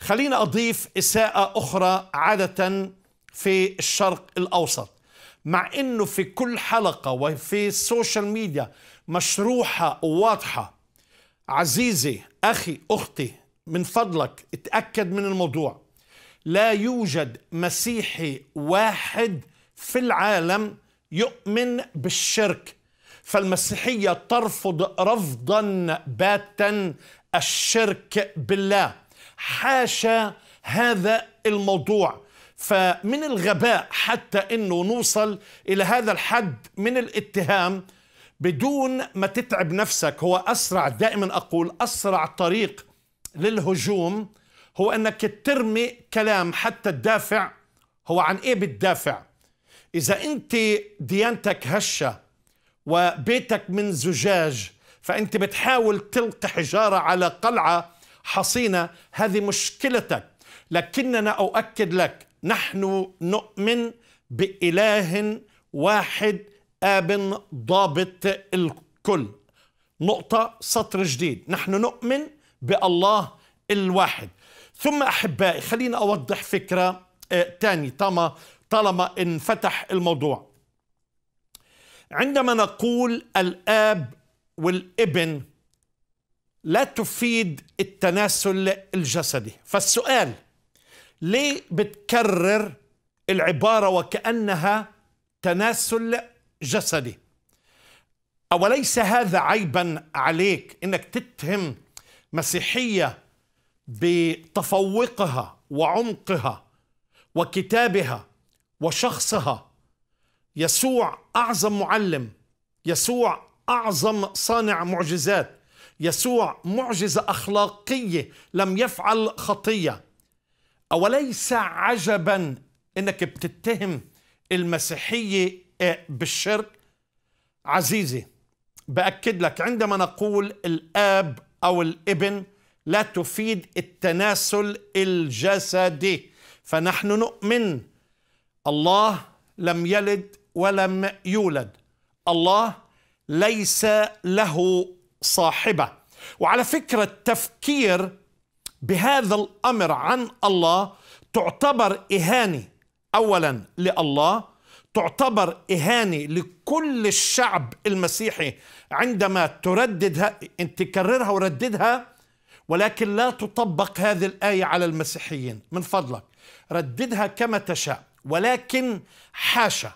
خلينا أضيف إساءة أخرى عادة في الشرق الأوسط مع أنه في كل حلقة وفي السوشيال ميديا مشروحة وواضحة عزيزي أخي أختي من فضلك اتأكد من الموضوع لا يوجد مسيحي واحد في العالم يؤمن بالشرك فالمسيحية ترفض رفضا باتا الشرك بالله حاشا هذا الموضوع فمن الغباء حتى انه نوصل الى هذا الحد من الاتهام بدون ما تتعب نفسك هو اسرع دائما اقول اسرع طريق للهجوم هو انك ترمي كلام حتى الدافع هو عن ايه بتدافع اذا انت ديانتك هشه وبيتك من زجاج فانت بتحاول تلقي حجاره على قلعه حصينة هذه مشكلتك لكننا أؤكد لك نحن نؤمن بإله واحد آب ضابط الكل نقطة سطر جديد نحن نؤمن بالله الواحد ثم أحبائي خلينا أوضح فكرة آه، تاني طالما طالما انفتح الموضوع عندما نقول الآب والابن لا تفيد التناسل الجسدي فالسؤال ليه بتكرر العبارة وكأنها تناسل جسدي أوليس هذا عيبا عليك إنك تتهم مسيحية بتفوقها وعمقها وكتابها وشخصها يسوع أعظم معلم يسوع أعظم صانع معجزات يسوع معجزة أخلاقية لم يفعل خطية أوليس عجبا أنك بتتهم المسيحية آه، بالشرك عزيزي بأكد لك عندما نقول الآب أو الابن لا تفيد التناسل الجسدي فنحن نؤمن الله لم يلد ولم يولد الله ليس له صاحبه وعلى فكره التفكير بهذا الامر عن الله تعتبر اهانه اولا لله تعتبر اهانه لكل الشعب المسيحي عندما ترددها انت كررها ورددها ولكن لا تطبق هذه الايه على المسيحيين من فضلك رددها كما تشاء ولكن حاشا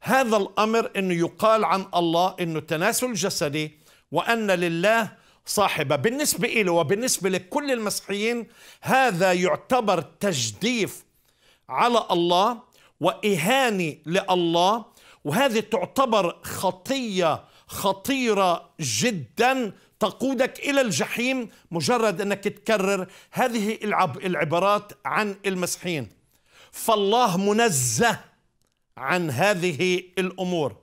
هذا الامر انه يقال عن الله انه تناسل جسدي وأن لله صاحبة بالنسبة إلي وبالنسبة لكل المسيحيين هذا يعتبر تجديف على الله وإهانة لله وهذه تعتبر خطية خطيرة جدا تقودك إلى الجحيم مجرد أنك تكرر هذه العبارات عن المسيحيين فالله منزه عن هذه الأمور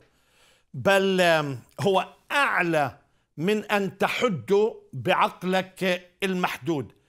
بل هو أعلى من أن تحد بعقلك المحدود